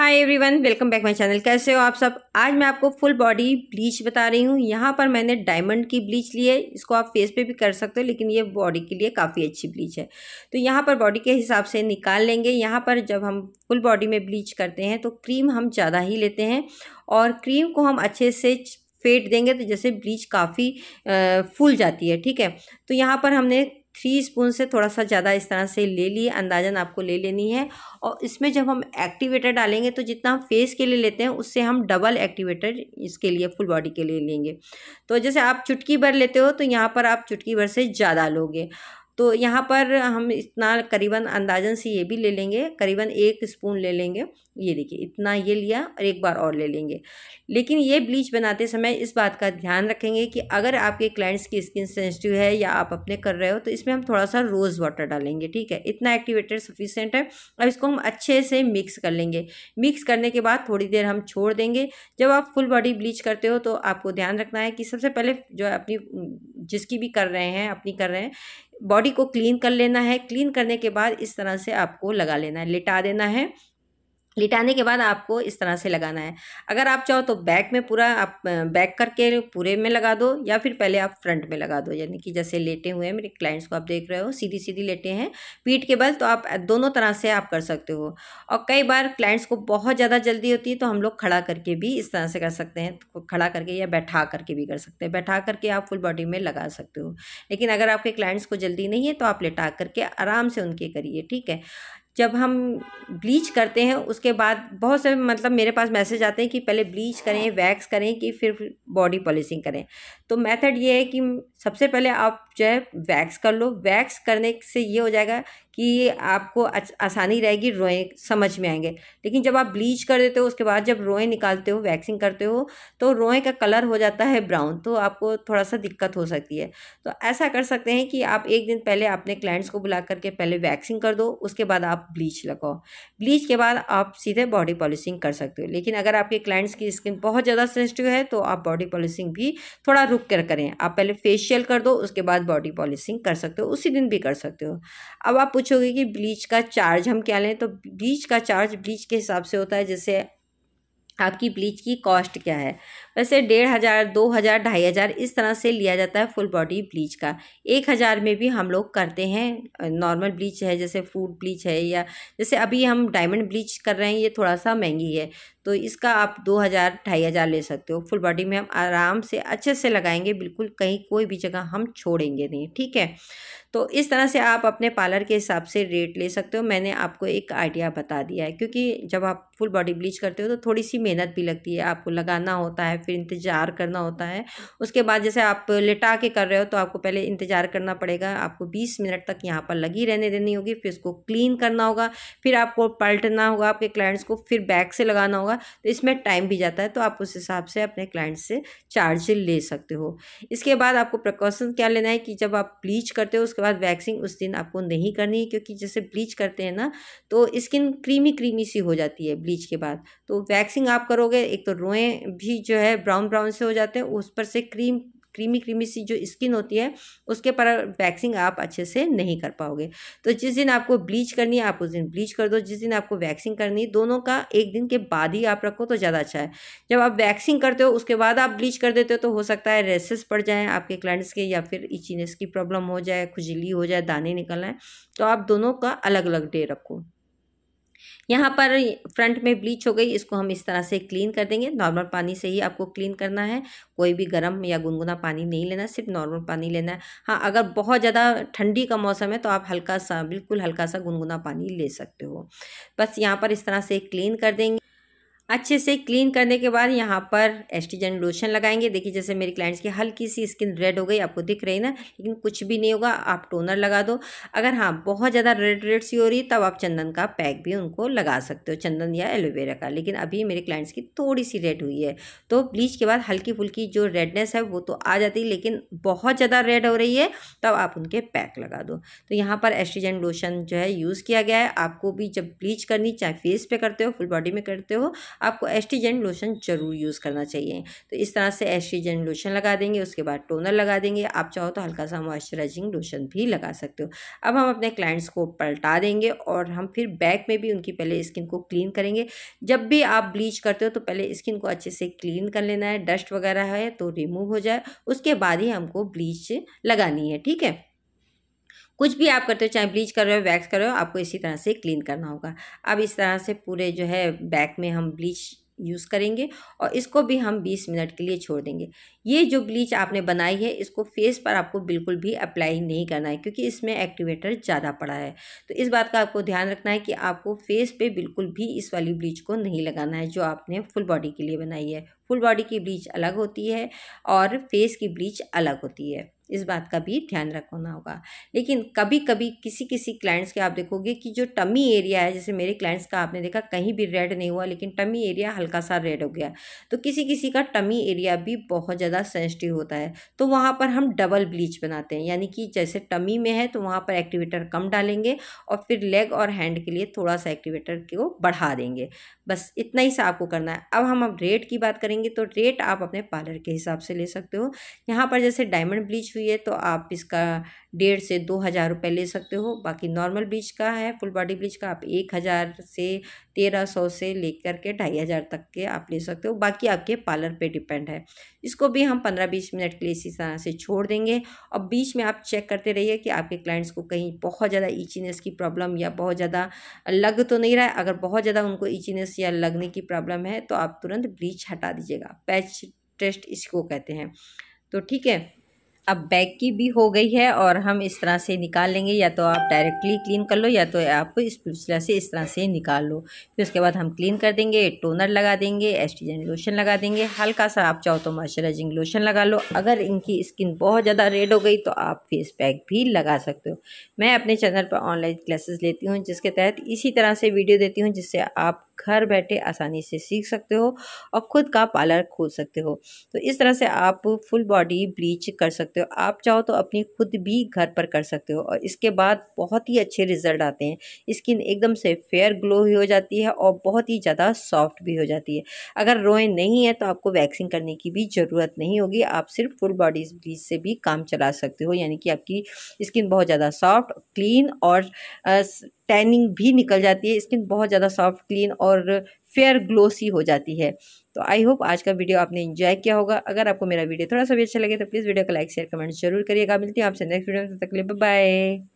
hi everyone welcome back my channel कैसे हो आप सब आज मैं आपको फुल बॉडी ब्लीच बता रही हूँ यहाँ पर मैंने डायमंड की ब्लीच ली है इसको आप फेस पे भी कर सकते हो लेकिन ये बॉडी के लिए काफ़ी अच्छी ब्लीच है तो यहाँ पर बॉडी के हिसाब से निकाल लेंगे यहाँ पर जब हम फुल बॉडी में ब्लीच करते हैं तो क्रीम हम ज़्यादा ही लेते हैं और क्रीम को हम अच्छे से फेट देंगे तो जैसे ब्लीच काफ़ी फूल जाती है ठीक है तो यहाँ पर हमने थ्री स्पून से थोड़ा सा ज़्यादा इस तरह से ले लिए अंदाजन आपको ले लेनी है और इसमें जब हम एक्टिवेटर डालेंगे तो जितना हम फेस के लिए लेते हैं उससे हम डबल एक्टिवेटर इसके लिए फुल बॉडी के लिए लेंगे तो जैसे आप चुटकी भर लेते हो तो यहाँ पर आप चुटकी भर से ज़्यादा लोगे तो यहाँ पर हम इतना करीबन अंदाजन से ये भी ले लेंगे करीबन एक स्पून ले लेंगे ये देखिए इतना ये लिया और एक बार और ले लेंगे लेकिन ये ब्लीच बनाते समय इस बात का ध्यान रखेंगे कि अगर आपके क्लाइंट्स की स्किन सेंसिटिव है या आप अपने कर रहे हो तो इसमें हम थोड़ा सा रोज़ वाटर डालेंगे ठीक है इतना एक्टिवेटेड सफिशेंट है अब इसको हम अच्छे से मिक्स कर लेंगे मिक्स करने के बाद थोड़ी देर हम छोड़ देंगे जब आप फुल बॉडी ब्लीच करते हो तो आपको ध्यान रखना है कि सबसे पहले जो अपनी जिसकी भी कर रहे हैं अपनी कर रहे हैं बॉडी को क्लीन कर लेना है क्लीन करने के बाद इस तरह से आपको लगा लेना है लिटा देना है लिटाने के बाद आपको इस तरह से लगाना है अगर आप चाहो तो बैक में पूरा आप बैक करके पूरे में लगा दो या फिर पहले आप फ्रंट में लगा दो यानी कि जैसे लेटे हुए हैं मेरे क्लाइंट्स को आप देख रहे हो सीधी सीधी लेटे हैं पीठ के बल तो आप दोनों तरह से आप कर सकते हो और कई बार क्लाइंट्स को बहुत ज़्यादा जल्दी होती है तो हम लोग खड़ा करके भी इस तरह से कर सकते हैं तो खड़ा करके या बैठा करके भी कर सकते हैं बैठा करके आप फुल बॉडी में लगा सकते हो लेकिन अगर आपके क्लाइंट्स को जल्दी नहीं है तो आप लेटा करके आराम से उनके करिए ठीक है जब हम ब्लीच करते हैं उसके बाद बहुत से मतलब मेरे पास मैसेज आते हैं कि पहले ब्लीच करें वैक्स करें कि फिर बॉडी पॉलिशिंग करें तो मेथड ये है कि सबसे पहले आप जो है वैक्स कर लो वैक्स करने से ये हो जाएगा कि आपको आसानी रहेगी रोएं समझ में आएंगे लेकिन जब आप ब्लीच कर देते हो उसके बाद जब रोएं निकालते हो वैक्सिंग करते हो तो रोएं का कलर हो जाता है ब्राउन तो आपको थोड़ा सा दिक्कत हो सकती है तो ऐसा कर सकते हैं कि आप एक दिन पहले अपने क्लाइंट्स को बुला करके पहले वैक्सिंग कर दो उसके बाद आप ब्लीच लगाओ ब्लीच के बाद आप सीधे बॉडी पॉलिशिंग कर सकते हो लेकिन अगर आपके क्लाइंट्स की स्किन बहुत ज़्यादा सेंसिटिव है तो आप बॉडी पॉलिशिंग भी थोड़ा रुक रुक कर करें आप पहले फेशियल कर दो उसके बाद बॉडी पॉलिशिंग कर सकते हो उसी दिन भी कर सकते हो अब आप पूछोगे कि ब्लीच का चार्ज हम क्या लें तो ब्लीच का चार्ज ब्लीच के हिसाब से होता है जैसे आपकी ब्लीच की कॉस्ट क्या है वैसे डेढ़ हज़ार दो हज़ार ढाई हज़ार इस तरह से लिया जाता है फुल बॉडी ब्लीच का एक हज़ार में भी हम लोग करते हैं नॉर्मल ब्लीच है जैसे फूड ब्लीच है या जैसे अभी हम डायमंड ब्लीच कर रहे हैं ये थोड़ा सा महंगी है तो इसका आप दो हज़ार ढाई हज़ार ले सकते हो फुल बॉडी में हम आराम से अच्छे से लगाएंगे बिल्कुल कहीं कोई भी जगह हम छोड़ेंगे नहीं ठीक है तो इस तरह से आप अपने पार्लर के हिसाब से रेट ले सकते हो मैंने आपको एक आइडिया बता दिया है क्योंकि जब आप फुल बॉडी ब्लीच करते हो तो थोड़ी सी मेहनत भी लगती है आपको लगाना होता है फिर इंतज़ार करना होता है उसके बाद जैसे आप लेटा के कर रहे हो तो आपको पहले इंतज़ार करना पड़ेगा आपको बीस मिनट तक यहाँ पर लगी रहने देनी होगी फिर उसको क्लीन करना होगा फिर आपको पलटना होगा आपके क्लाइंट्स को फिर बैक से लगाना होगा होगा तो इसमें टाइम भी जाता है तो आप उस हिसाब से अपने क्लाइंट से चार्ज ले सकते हो इसके बाद आपको प्रिकॉशन क्या लेना है कि जब आप ब्लीच करते हो उसके बाद वैक्सिंग उस दिन आपको नहीं करनी है क्योंकि जैसे ब्लीच करते हैं ना तो स्किन क्रीमी क्रीमी सी हो जाती है ब्लीच के बाद तो वैक्सिंग आप करोगे एक तो रोएँ भी जो है ब्राउन ब्राउन से हो जाते हैं उस पर से क्रीम क्रीमी क्रीमी सी जो स्किन होती है उसके पर वैक्सिंग आप अच्छे से नहीं कर पाओगे तो जिस दिन आपको ब्लीच करनी है आप उस दिन ब्लीच कर दो जिस दिन आपको वैक्सिंग करनी दोनों का एक दिन के बाद ही आप रखो तो ज़्यादा अच्छा है जब आप वैक्सिंग करते हो उसके बाद आप ब्लीच कर देते हो तो हो सकता है रेसेस पड़ जाएँ आपके क्लाइंट्स के या फिर इचीनेस की प्रॉब्लम हो जाए खुजली हो जाए दाने निकलना है तो आप दोनों का अलग अलग डे रखो यहाँ पर फ्रंट में ब्लीच हो गई इसको हम इस तरह से क्लीन कर देंगे नॉर्मल पानी से ही आपको क्लीन करना है कोई भी गर्म या गुनगुना पानी नहीं लेना सिर्फ नॉर्मल पानी लेना है हाँ अगर बहुत ज़्यादा ठंडी का मौसम है तो आप हल्का सा बिल्कुल हल्का सा गुनगुना पानी ले सकते हो बस यहाँ पर इस तरह से क्लीन कर देंगे अच्छे से क्लीन करने के बाद यहाँ पर एस्टिजन लोशन लगाएंगे देखिए जैसे मेरी क्लाइंट्स की हल्की सी स्किन रेड हो गई आपको दिख रही ना लेकिन कुछ भी नहीं होगा आप टोनर लगा दो अगर हाँ बहुत ज़्यादा रेड रेड सी हो रही तब आप चंदन का पैक भी उनको लगा सकते हो चंदन या एलोवेरा का लेकिन अभी मेरे क्लाइंट्स की थोड़ी सी रेड हुई है तो ब्लीच के बाद हल्की फुल्की जो रेडनेस है वो तो आ जाती है लेकिन बहुत ज़्यादा रेड हो रही है तब आप उनके पैक लगा दो तो यहाँ पर एस्टिजन लोशन जो है यूज़ किया गया है आपको भी जब ब्लीच करनी चाहे फेस पे करते हो फुल बॉडी में करते हो आपको एस्ट्रीजेंट लोशन ज़रूर यूज़ करना चाहिए तो इस तरह से एस्ट्रीजेंट लोशन लगा देंगे उसके बाद टोनर लगा देंगे आप चाहो तो हल्का सा मॉइस्चराइजिंग लोशन भी लगा सकते हो अब हम अपने क्लाइंट्स को पलटा देंगे और हम फिर बैक में भी उनकी पहले स्किन को क्लीन करेंगे जब भी आप ब्लीच करते हो तो पहले स्किन को अच्छे से क्लीन कर लेना है डस्ट वगैरह है तो रिमूव हो जाए उसके बाद ही हमको ब्लीच लगानी है ठीक है कुछ भी आप करते हो चाहे ब्लीच कर रहे हो वैक्स कर रहे हो आपको इसी तरह से क्लीन करना होगा अब इस तरह से पूरे जो है बैक में हम ब्लीच यूज़ करेंगे और इसको भी हम 20 मिनट के लिए छोड़ देंगे ये जो ब्लीच आपने बनाई है इसको फेस पर आपको बिल्कुल भी अप्लाई नहीं करना है क्योंकि इसमें एक्टिवेटर ज़्यादा पड़ा है तो इस बात का आपको ध्यान रखना है कि आपको फेस पे बिल्कुल भी इस वाली ब्लीच को नहीं लगाना है जो आपने फुल बॉडी के लिए बनाई है फुल बॉडी की ब्लीच अलग होती है और फेस की ब्लीच अलग होती है इस बात का भी ध्यान रखना होगा लेकिन कभी कभी किसी किसी क्लाइंट्स के आप देखोगे कि जो टमी एरिया है जैसे मेरे क्लाइंट्स का आपने देखा कहीं भी रेड नहीं हुआ लेकिन टमी एरिया हल्का सा रेड हो गया तो किसी किसी का टमी एरिया भी बहुत ज़्यादा सेंसिटिव होता है तो वहाँ पर हम डबल ब्लीच बनाते हैं यानी कि जैसे टमी में है तो वहाँ पर एक्टिवेटर कम डालेंगे और फिर लेग और हैंड के लिए थोड़ा सा एक्टिवेटर को बढ़ा देंगे बस इतना ही सा आपको करना है अब हम अब रेट की बात करेंगे तो रेट आप अपने पार्लर के हिसाब से ले सकते हो यहाँ पर जैसे डायमंड ब्लीच हुई है तो आप इसका डेढ़ से दो हज़ार रुपये ले सकते हो बाकी नॉर्मल ब्लीच का है फुल बॉडी ब्लीच का आप एक हज़ार से तेरह सौ से लेकर के ढाई हज़ार तक के आप ले सकते हो बाकी आपके पार्लर पे डिपेंड है इसको भी हम पंद्रह बीस मिनट के लिए इसी तरह से छोड़ देंगे और बीच में आप चेक करते रहिए कि आपके क्लाइंट्स को कहीं बहुत ज़्यादा ईचीनेस की प्रॉब्लम या बहुत ज़्यादा लग तो नहीं रहा है अगर बहुत ज़्यादा उनको ईचीनेस या लगने की प्रॉब्लम है तो आप तुरंत ब्लीच हटा दीजिएगा पैच टेस्ट इसको कहते हैं तो ठीक है अब बैग की भी हो गई है और हम इस तरह से निकाल लेंगे या तो आप डायरेक्टली क्लीन कर लो या तो आप स्पिचला से इस तरह से निकाल लो फिर उसके बाद हम क्लीन कर देंगे टोनर लगा देंगे एस्ट्रीजन लोशन लगा देंगे हल्का सा आप चाहो तो मॉइस्चराइजिंग लोशन लगा लो अगर इनकी स्किन बहुत ज़्यादा रेड हो गई तो आप फेस पैक भी लगा सकते हो मैं अपने चैनल पर ऑनलाइन क्लासेस लेती हूँ जिसके तहत इसी तरह से वीडियो देती हूँ जिससे आप घर बैठे आसानी से सीख सकते हो और ख़ुद का पार्लर खोल सकते हो तो इस तरह से आप फुल बॉडी ब्लीच कर सकते हो आप चाहो तो अपनी खुद भी घर पर कर सकते हो और इसके बाद बहुत ही अच्छे रिजल्ट आते हैं स्किन एकदम से फेयर ग्लो हो जाती है और बहुत ही ज़्यादा सॉफ्ट भी हो जाती है अगर रोए नहीं है तो आपको वैक्सिंग करने की भी ज़रूरत नहीं होगी आप सिर्फ फुल बॉडी ब्लीच से भी काम चला सकते हो यानी कि आपकी स्किन बहुत ज़्यादा सॉफ्ट क्लीन और टैनिंग भी निकल जाती है स्किन बहुत ज़्यादा सॉफ्ट क्लीन और फेयर ग्लोसी हो जाती है तो आई होप आज का वीडियो आपने इन्जॉय किया होगा अगर आपको मेरा वीडियो थोड़ा सा भी अच्छा लगे तो प्लीज़ वीडियो को लाइक शेयर कमेंट जरूर करिएगा मिलती है आपसे नेक्स्ट वीडियो में तक लिए बाय